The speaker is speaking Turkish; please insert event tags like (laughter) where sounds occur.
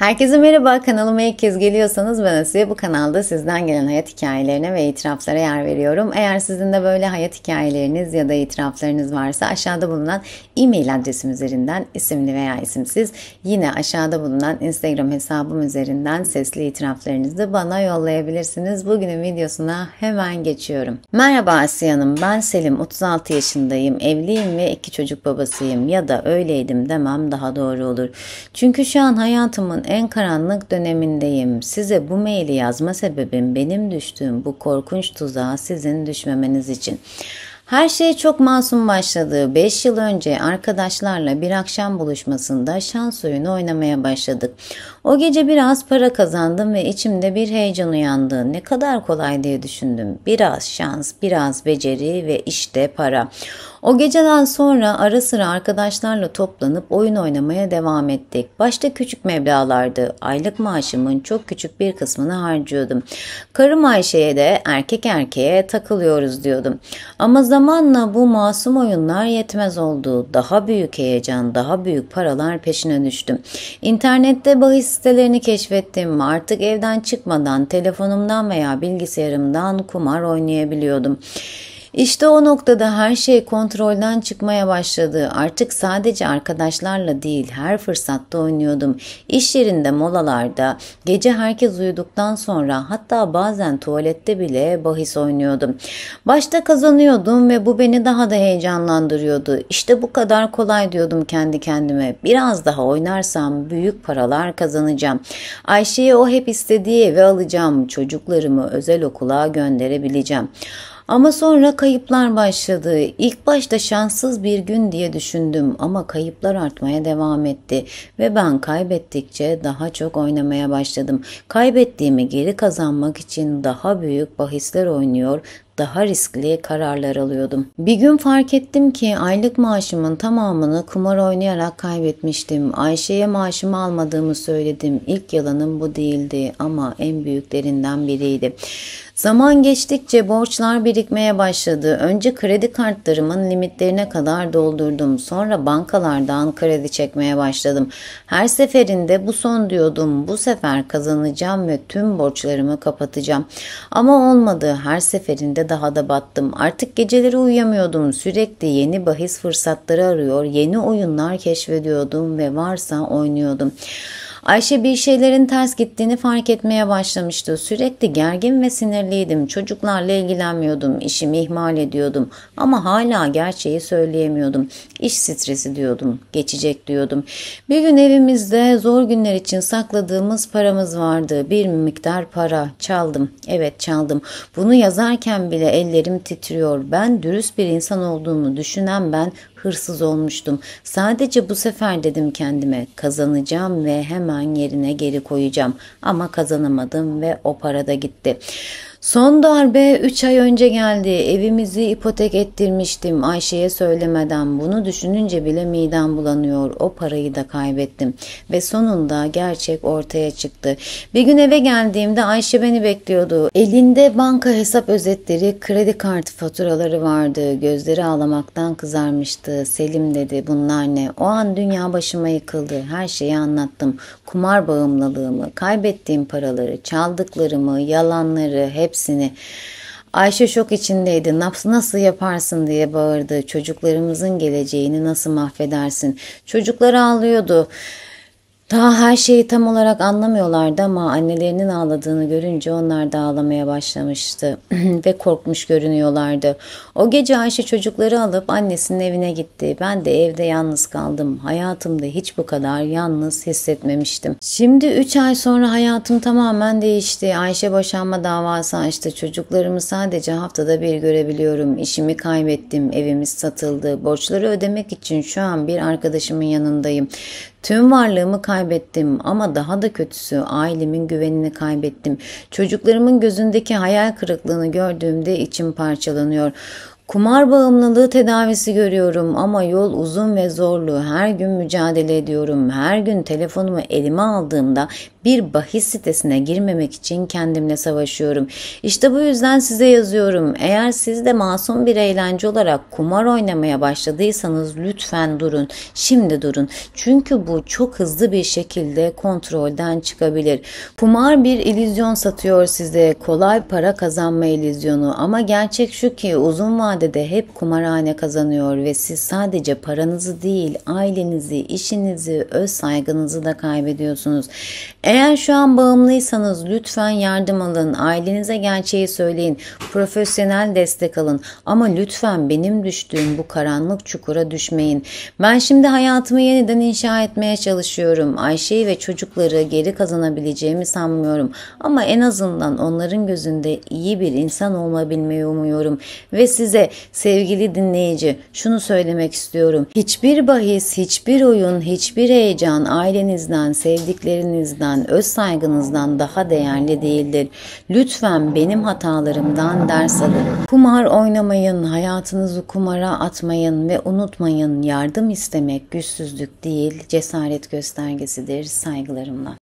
Herkese merhaba, kanalıma ilk kez geliyorsanız ben Asiye. Bu kanalda sizden gelen hayat hikayelerine ve itiraflara yer veriyorum. Eğer sizin de böyle hayat hikayeleriniz ya da itiraflarınız varsa aşağıda bulunan e-mail adresim üzerinden isimli veya isimsiz yine aşağıda bulunan Instagram hesabım üzerinden sesli itiraflarınızı bana yollayabilirsiniz. Bugünün videosuna hemen geçiyorum. Merhaba Asiye Hanım, ben Selim, 36 yaşındayım, evliyim ve iki çocuk babasıyım ya da öyleydim demem daha doğru olur. Çünkü şu an hayatımın en karanlık dönemindeyim. Size bu maili yazma sebebim benim düştüğüm bu korkunç tuzağa sizin düşmemeniz için. Her şey çok masum başladı. 5 yıl önce arkadaşlarla bir akşam buluşmasında şans oyunu oynamaya başladık. O gece biraz para kazandım ve içimde bir heyecan uyandı. Ne kadar kolay diye düşündüm. Biraz şans, biraz beceri ve işte para. O geceden sonra ara sıra arkadaşlarla toplanıp oyun oynamaya devam ettik. Başta küçük meblağlardı. Aylık maaşımın çok küçük bir kısmını harcıyordum. Karım Ayşe'ye de erkek erkeğe takılıyoruz diyordum. Ama zamanla bu masum oyunlar yetmez oldu. Daha büyük heyecan, daha büyük paralar peşine düştüm. İnternette bahis sitelerini keşfettim. Artık evden çıkmadan telefonumdan veya bilgisayarımdan kumar oynayabiliyordum. İşte o noktada her şey kontrolden çıkmaya başladı. Artık sadece arkadaşlarla değil her fırsatta oynuyordum. İş yerinde molalarda, gece herkes uyuduktan sonra hatta bazen tuvalette bile bahis oynuyordum. Başta kazanıyordum ve bu beni daha da heyecanlandırıyordu. İşte bu kadar kolay diyordum kendi kendime. Biraz daha oynarsam büyük paralar kazanacağım. Ayşe'ye o hep istediği ve alacağım çocuklarımı özel okula gönderebileceğim. Ama sonra kayıplar başladı. İlk başta şanssız bir gün diye düşündüm ama kayıplar artmaya devam etti ve ben kaybettikçe daha çok oynamaya başladım. Kaybettiğimi geri kazanmak için daha büyük bahisler oynuyor, daha riskli kararlar alıyordum. Bir gün fark ettim ki aylık maaşımın tamamını kumar oynayarak kaybetmiştim. Ayşe'ye maaşımı almadığımı söyledim. İlk yalanım bu değildi ama en büyüklerinden biriydi. Zaman geçtikçe borçlar birikmeye başladı. Önce kredi kartlarımın limitlerine kadar doldurdum. Sonra bankalardan kredi çekmeye başladım. Her seferinde bu son diyordum. Bu sefer kazanacağım ve tüm borçlarımı kapatacağım. Ama olmadı. Her seferinde daha da battım. Artık geceleri uyuyamıyordum. Sürekli yeni bahis fırsatları arıyor, yeni oyunlar keşfediyordum ve varsa oynuyordum. Ayşe bir şeylerin ters gittiğini fark etmeye başlamıştı. Sürekli gergin ve sinirliydim. Çocuklarla ilgilenmiyordum. işimi ihmal ediyordum. Ama hala gerçeği söyleyemiyordum. İş stresi diyordum. Geçecek diyordum. Bir gün evimizde zor günler için sakladığımız paramız vardı. Bir miktar para. Çaldım. Evet çaldım. Bunu yazarken bile ellerim titriyor. Ben dürüst bir insan olduğumu düşünen ben hırsız olmuştum. Sadece bu sefer dedim kendime kazanacağım ve hemen yerine geri koyacağım. Ama kazanamadım ve o para da gitti. Son darbe 3 ay önce geldi. Evimizi ipotek ettirmiştim Ayşe'ye söylemeden. Bunu düşününce bile midem bulanıyor. O parayı da kaybettim. Ve sonunda gerçek ortaya çıktı. Bir gün eve geldiğimde Ayşe beni bekliyordu. Elinde banka hesap özetleri, kredi kartı faturaları vardı. Gözleri ağlamaktan kızarmıştı. Selim dedi bunlar ne? O an dünya başıma yıkıldı. Her şeyi anlattım. Kumar bağımlılığımı, kaybettiğim paraları, çaldıklarımı, yalanları hep hepsini. Ayşe şok içindeydi. Nasıl yaparsın diye bağırdı. Çocuklarımızın geleceğini nasıl mahvedersin? Çocuklar ağlıyordu. Daha her şeyi tam olarak anlamıyorlardı ama annelerinin ağladığını görünce onlar da ağlamaya başlamıştı (clears throat) ve korkmuş görünüyorlardı. O gece Ayşe çocukları alıp annesinin evine gitti. Ben de evde yalnız kaldım. Hayatımda hiç bu kadar yalnız hissetmemiştim. Şimdi 3 ay sonra hayatım tamamen değişti. Ayşe boşanma davası açtı. Çocuklarımı sadece haftada bir görebiliyorum. İşimi kaybettim. Evimiz satıldı. Borçları ödemek için şu an bir arkadaşımın yanındayım. Tüm varlığımı kaybettim ama daha da kötüsü ailemin güvenini kaybettim. Çocuklarımın gözündeki hayal kırıklığını gördüğümde içim parçalanıyor. Kumar bağımlılığı tedavisi görüyorum ama yol uzun ve zorlu. Her gün mücadele ediyorum. Her gün telefonumu elime aldığımda bir bahis sitesine girmemek için kendimle savaşıyorum. İşte bu yüzden size yazıyorum. Eğer siz de masum bir eğlence olarak kumar oynamaya başladıysanız lütfen durun. Şimdi durun. Çünkü bu çok hızlı bir şekilde kontrolden çıkabilir. Kumar bir illüzyon satıyor size. Kolay para kazanma illüzyonu ama gerçek şu ki uzun vadeli vadede hep kumarhane kazanıyor ve siz sadece paranızı değil ailenizi, işinizi, öz saygınızı da kaybediyorsunuz. Eğer şu an bağımlıysanız lütfen yardım alın, ailenize gerçeği söyleyin, profesyonel destek alın ama lütfen benim düştüğüm bu karanlık çukura düşmeyin. Ben şimdi hayatımı yeniden inşa etmeye çalışıyorum. Ayşe'yi ve çocukları geri kazanabileceğimi sanmıyorum ama en azından onların gözünde iyi bir insan olabilmeyi umuyorum ve size sevgili dinleyici şunu söylemek istiyorum. Hiçbir bahis, hiçbir oyun, hiçbir heyecan ailenizden, sevdiklerinizden, öz saygınızdan daha değerli değildir. Lütfen benim hatalarımdan ders alın. Kumar oynamayın, hayatınızı kumara atmayın ve unutmayın yardım istemek güçsüzlük değil, cesaret göstergesidir saygılarımla.